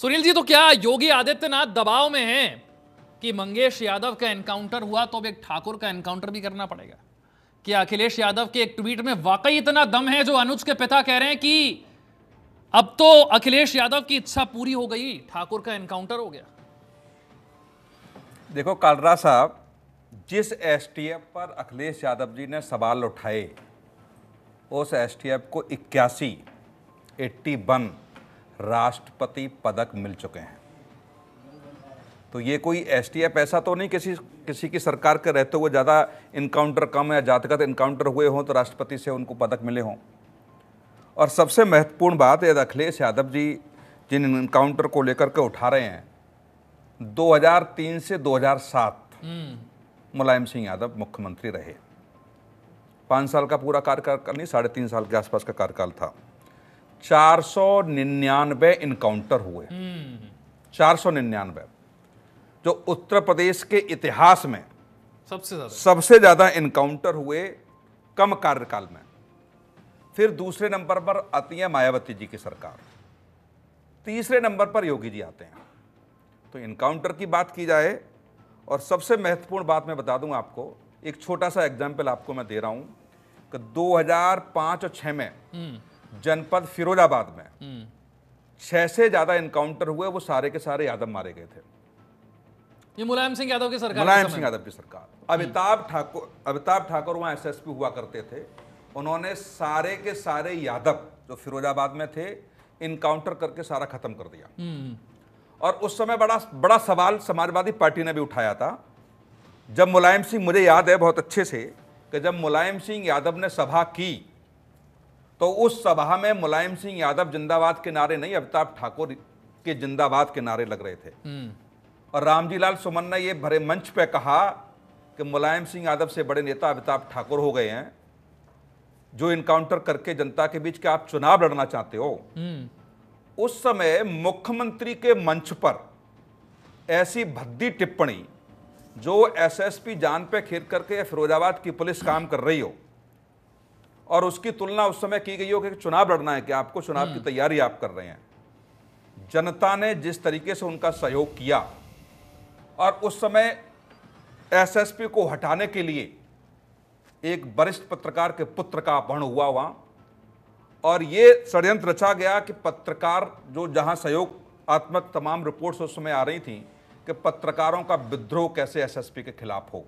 सुनील जी तो क्या योगी आदित्यनाथ दबाव में हैं कि मंगेश यादव का एनकाउंटर हुआ तो अब एक ठाकुर का एनकाउंटर भी करना पड़ेगा कि अखिलेश यादव के एक ट्वीट में वाकई इतना दम है जो अनुज के पिता कह रहे हैं कि अब तो अखिलेश यादव की इच्छा पूरी हो गई ठाकुर का एनकाउंटर हो गया देखो कालरा साहब जिस एसटीएफ पर अखिलेश यादव जी ने सवाल उठाए उस एसटीएफ को इक्यासी एट्टी वन राष्ट्रपति पदक मिल चुके हैं तो ये कोई एस टी एफ ऐसा तो नहीं किसी किसी की सरकार के रहते हुए ज़्यादा इनकाउंटर कम या जातगत इनकाउंटर हुए हों तो राष्ट्रपति से उनको पदक मिले हों और सबसे महत्वपूर्ण बात यदि अखिलेश यादव जी जिन इनकाउंटर को लेकर के उठा रहे हैं 2003 से 2007 हम्म। मुलायम सिंह यादव मुख्यमंत्री रहे पाँच साल का पूरा कार्यकाल नहीं साढ़े तीन साल के आसपास का कार्यकाल था चार सौ निन्यानवे इनकाउंटर हुए चार सौ निन्यानवे जो उत्तर प्रदेश के इतिहास में सबसे ज्यादा सबसे ज्यादा इनकाउंटर हुए कम कार्यकाल में फिर दूसरे नंबर पर आती है मायावती जी की सरकार तीसरे नंबर पर योगी जी आते हैं तो इनकाउंटर की बात की जाए और सबसे महत्वपूर्ण बात मैं बता दूं आपको एक छोटा सा एग्जाम्पल आपको मैं दे रहा हूं कि 2005 और 6 में हम्म। जनपद फिरोजाबाद में हम्म। छह से ज्यादा इनकाउंटर हुए वो सारे के सारे यादव मारे गए थे ये मुलायम सिंह यादव की सरकार मुलायम सिंह यादव की सरकार अमिताभ ठाकुर अमिताभ ठाकुर वहां एसएसपी हुआ करते थे उन्होंने सारे के सारे यादव जो फिरोजाबाद में थे इनकाउंटर करके सारा खत्म कर दिया हम्म। और उस समय बड़ा बड़ा सवाल समाजवादी पार्टी ने भी उठाया था जब मुलायम सिंह मुझे याद है बहुत अच्छे से कि जब मुलायम सिंह यादव ने सभा की तो उस सभा में मुलायम सिंह यादव जिंदाबाद के नारे नहीं अमिताभ ठाकुर के जिंदाबाद के नारे लग रहे थे हम्म। और रामजीलाल सुमन ने ये भरे मंच पर कहा कि मुलायम सिंह यादव से बड़े नेता अमिताभ ठाकुर हो गए हैं जो इनकाउंटर करके जनता के बीच के आप चुनाव लड़ना चाहते हो हम्म। उस समय मुख्यमंत्री के मंच पर ऐसी भद्दी टिप्पणी जो एसएसपी जान पे खेर करके फिरोजाबाद की पुलिस काम कर रही हो और उसकी तुलना उस समय की गई हो कि चुनाव लड़ना है कि आपको चुनाव की हम्म। तैयारी आप कर रहे हैं जनता ने जिस तरीके से उनका सहयोग किया और उस समय एसएसपी को हटाने के लिए एक वरिष्ठ पत्रकार के पुत्र का अपहरण हुआ वहां और ये षड्यंत्र रचा गया कि पत्रकार जो सहयोग सहयोगात्मक तमाम रिपोर्ट्स उस समय आ रही थी कि पत्रकारों का विद्रोह कैसे एसएसपी के खिलाफ हो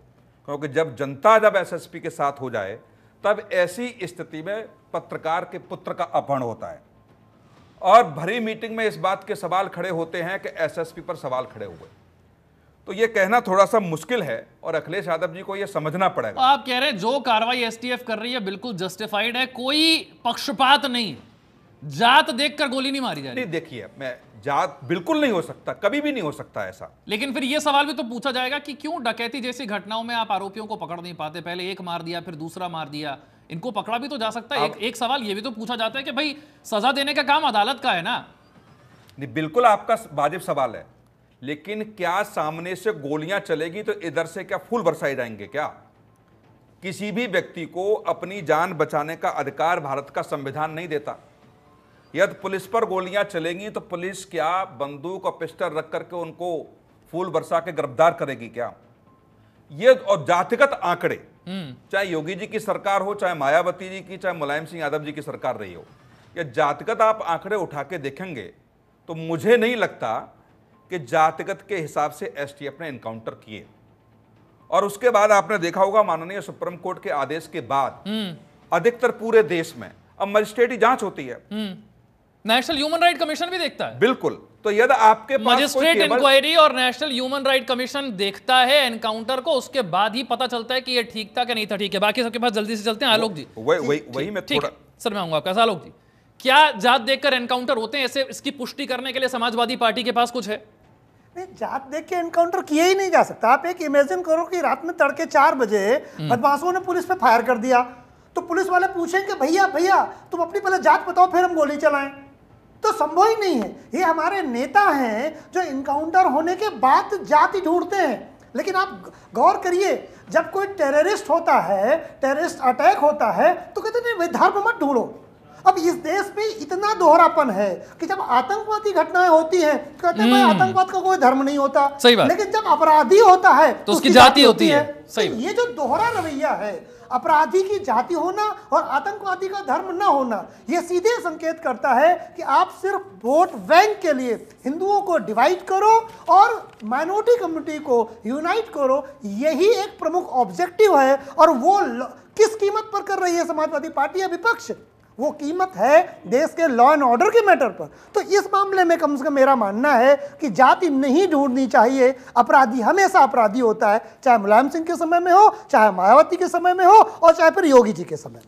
क्योंकि जब जनता जब एसएसपी के साथ हो जाए तब ऐसी स्थिति में पत्रकार के पुत्र का अपहरण होता है और भरी मीटिंग में इस बात के सवाल खड़े होते हैं कि एसएसपी पर सवाल खड़े हुए तो ये कहना थोड़ा सा मुश्किल है और अखिलेश यादव जी को ये समझना पड़ेगा आप कह रहे हैं जो कार्रवाई एसटीएफ कर रही है बिल्कुल जस्टिफाइड है कोई पक्षपात नहीं है जात देखकर गोली नहीं मारी जा रही देखिए मैं जात बिल्कुल नहीं हो सकता कभी भी नहीं हो सकता ऐसा लेकिन फिर यह सवाल भी तो पूछा जाएगा कि क्यों डकैती जैसी घटनाओं में आप आरोपियों को पकड़ नहीं पाते पहले एक मार दिया फिर दूसरा मार दिया इनको पकड़ा भी तो जा सकता है एक, एक सवाल यह भी तो पूछा जाता है कि भाई सजा देने का काम अदालत का है ना नहीं बिल्कुल आपका वाजिब सवाल है लेकिन क्या सामने से गोलियां चलेगी तो इधर से क्या फूल बरसाए जाएंगे क्या किसी भी व्यक्ति को अपनी जान बचाने का अधिकार भारत का संविधान नहीं देता यदि पुलिस पर गोलियां चलेंगी तो पुलिस क्या बंदूक और पिस्टल रख करके उनको फूल बरसा के गिरफ्तार करेगी क्या ये और जातिगत आंकड़े हम्म। चाहे योगी जी की सरकार हो चाहे मायावती जी की चाहे मुलायम सिंह यादव जी की सरकार रही हो यह जातिगत आप आंकड़े उठा के देखेंगे तो मुझे नहीं लगता कि जातिगत के हिसाब से एफ ने इनकाउंटर किए और उसके बाद आपने देखा होगा माननीय सुप्रीम कोर्ट के आदेश के बाद हम्म। अधिकतर पूरे देश में अब मजिस्ट्रेटी जांच होती है हम्म। नेशनल ह्यूमन राइट कमीशन भी देखता है बिल्कुल तो यदि आपके मजिस्ट्रेट इंक्वायरी और नेशनल ह्यूमन राइट कमीशन देखता है एनकाउंटर को उसके बाद ही पता चलता है कि ये ठीक था कि नहीं था ठीक है बाकी सबके पास जल्दी से चलते हैं आलोक जी वही वही वही मैं ठीक सर मैं आऊंगा आपका आलोक जी क्या जात देखकर एनकाउंटर होते हैं ऐसे इसकी पुष्टि करने के लिए समाजवादी पार्टी के पास कुछ है जात देख के एनकाउंटर किया ही नहीं जा सकता आप एक इमेजिन करो कि रात में तड़के चार बजे हम्म। बदमाशों ने पुलिस पे फायर कर दिया तो पुलिस वाले पूछेंगे भैया भैया तुम अपनी पहले जात बताओ फिर हम गोली चलाएं तो संभव ही नहीं है ये हमारे नेता हैं जो इनकाउंटर होने के बाद जाति ढूंढते हैं लेकिन आप गौर करिए जब कोई टेररिस्ट होता है टेररिस्ट अटैक होता है तो कहते नहीं धर्म मत ढूंढो अब इस देश में इतना दोहरापन है कि जब आतंकवादी घटनाएं होती हैं कहते हैं हम्म। आतंकवाद का कोई धर्म नहीं होता सही बात लेकिन जब अपराधी होता है तो उसकी जाति होती है, है। सही तो ये जो दोहरा रवैया है अपराधी की जाति होना और आतंकवादी का धर्म न होना यह सीधे संकेत करता है कि आप सिर्फ वोट बैंक के लिए हिंदुओं को डिवाइड करो और माइनॉरिटी कम्युनिटी को यूनाइट करो यही एक प्रमुख ऑब्जेक्टिव है और वो किस कीमत पर कर रही है समाजवादी पार्टी या विपक्ष वो कीमत है देश के लॉ एंड ऑर्डर के मैटर पर तो इस मामले में कम से कम मेरा मानना है कि जाति नहीं ढूंढनी चाहिए अपराधी हमेशा अपराधी होता है चाहे मुलायम सिंह के समय में हो चाहे मायावती के समय में हो और चाहे फिर योगी जी के समय में